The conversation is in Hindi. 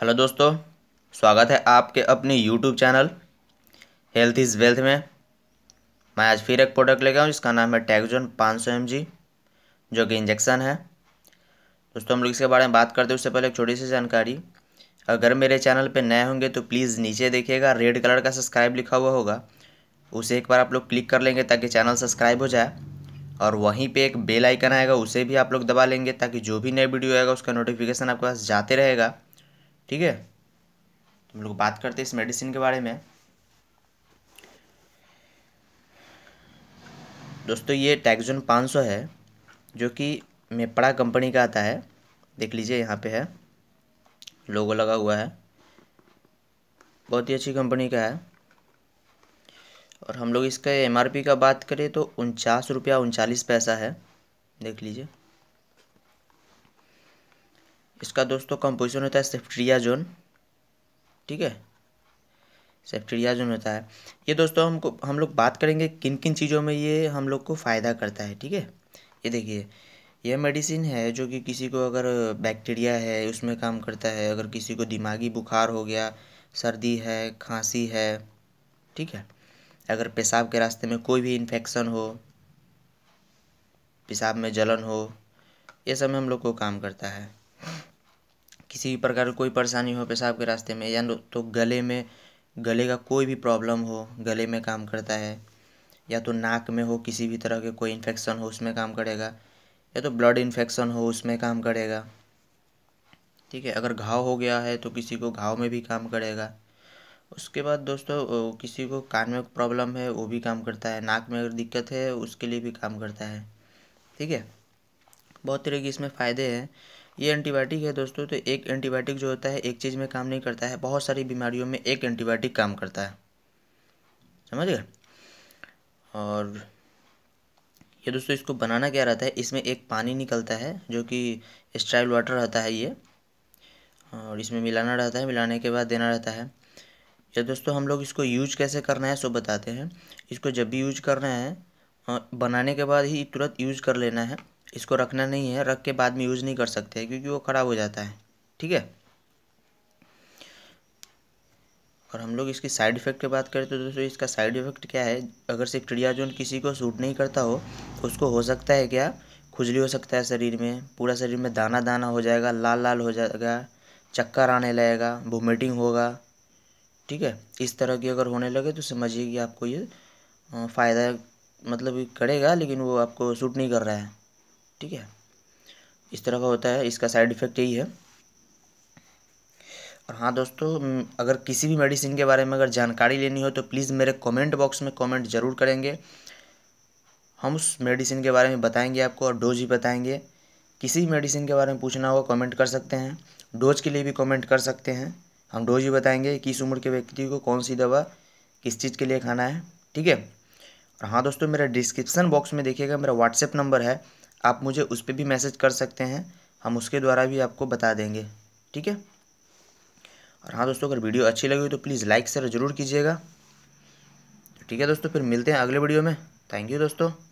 हेलो दोस्तों स्वागत है आपके अपने YouTube channel health is wealth में मैं आज फिर एक प्रोडक्ट लेकर आऊँ जिसका नाम है टैगजोन 500 सौ जो कि इंजेक्शन है दोस्तों हम लोग इसके बारे में बात करते हैं उससे पहले एक छोटी सी जानकारी अगर मेरे चैनल पर नए होंगे तो प्लीज़ नीचे देखिएगा रेड कलर का सब्सक्राइब लिखा हुआ होगा उसे एक बार आप लोग क्लिक कर लेंगे ताकि चैनल सब्सक्राइब हो जाए और वहीं पे एक बेल आइकन आएगा उसे भी आप लोग दबा लेंगे ताकि जो भी नया वीडियो आएगा उसका नोटिफिकेशन आपके पास जाते रहेगा ठीक है हम लोग बात करते हैं इस मेडिसिन के बारे में दोस्तों ये टैक्जोन 500 है जो कि मेपड़ा कंपनी का आता है देख लीजिए यहाँ पे है लोगो लगा हुआ है बहुत ही अच्छी कंपनी का है और हम लोग इसका एमआरपी का बात करें तो उनचास रुपया उनचालीस पैसा है देख लीजिए इसका दोस्तों कंपोजिशन होता है जोन ठीक है जोन होता है ये दोस्तों हमको हम लोग बात करेंगे किन किन चीज़ों में ये हम लोग को फ़ायदा करता है ठीक है ये देखिए यह मेडिसिन है जो कि किसी को अगर बैक्टीरिया है उसमें काम करता है अगर किसी को दिमागी बुखार हो गया सर्दी है खांसी है ठीक है अगर पेशाब के रास्ते में कोई भी इन्फेक्शन हो पेशाब में जलन हो ये सब में हम लोग को काम करता है किसी भी प्रकार की कोई परेशानी हो पेशाब के रास्ते में या तो गले में गले का कोई भी प्रॉब्लम हो गले में काम करता है या तो नाक में हो किसी भी तरह के कोई इन्फेक्शन हो उसमें काम करेगा या तो ब्लड इन्फेक्शन हो उसमें काम करेगा ठीक है अगर घाव हो गया है तो किसी को घाव में भी काम करेगा उसके बाद दोस्तों किसी को कान में प्रॉब्लम है वो भी काम करता है नाक में अगर दिक्कत है उसके लिए भी काम करता है ठीक है बहुत तरह के इसमें फ़ायदे हैं ये एंटीबायोटिक है दोस्तों तो एक एंटीबायोटिक जो होता है एक चीज़ में काम नहीं करता है बहुत सारी बीमारियों में एक एंटीबायोटिक काम करता है समझ गए और ये दोस्तों इसको बनाना क्या रहता है इसमें एक पानी निकलता है जो कि स्ट्राइल वाटर रहता है ये और इसमें मिलाना रहता है मिलाने के बाद देना रहता है या दोस्तों हम लोग इसको यूज कैसे करना है सो बताते हैं इसको जब भी यूज करना है बनाने के बाद ही तुरंत यूज कर लेना है इसको रखना नहीं है रख के बाद में यूज़ नहीं कर सकते क्योंकि वो ख़राब हो जाता है ठीक है और हम लोग इसकी साइड इफ़ेक्ट की बात करें तो दोस्तों इसका साइड इफ़ेक्ट क्या है अगर जोन किसी को सूट नहीं करता हो तो उसको हो सकता है क्या खुजली हो सकता है शरीर में पूरा शरीर में दाना दाना हो जाएगा लाल लाल हो जाएगा चक्कर आने लगेगा वोमिटिंग होगा ठीक है इस तरह की अगर होने लगे तो समझिए कि आपको ये फ़ायदा मतलब करेगा लेकिन वो आपको सूट नहीं कर रहा है ठीक है इस तरह का होता है इसका साइड इफ़ेक्ट यही है और हाँ दोस्तों अगर किसी भी मेडिसिन के बारे में अगर जानकारी लेनी हो तो प्लीज़ मेरे कमेंट बॉक्स में कमेंट ज़रूर करेंगे हम उस मेडिसिन के बारे में बताएंगे आपको और डोज भी बताएंगे किसी भी मेडिसिन के बारे में पूछना होगा कमेंट कर सकते हैं डोज के लिए भी कमेंट कर सकते हैं हम डोज भी बताएंगे किस उम्र के व्यक्ति को कौन सी दवा किस चीज़ के लिए खाना है ठीक है और हाँ दोस्तों मेरा डिस्क्रिप्सन बॉक्स में देखिएगा मेरा व्हाट्सएप नंबर है आप मुझे उस पर भी मैसेज कर सकते हैं हम उसके द्वारा भी आपको बता देंगे ठीक है और हाँ दोस्तों अगर वीडियो अच्छी लगी हो तो प्लीज़ लाइक शेयर ज़रूर कीजिएगा तो ठीक है दोस्तों फिर मिलते हैं अगले वीडियो में थैंक यू दोस्तों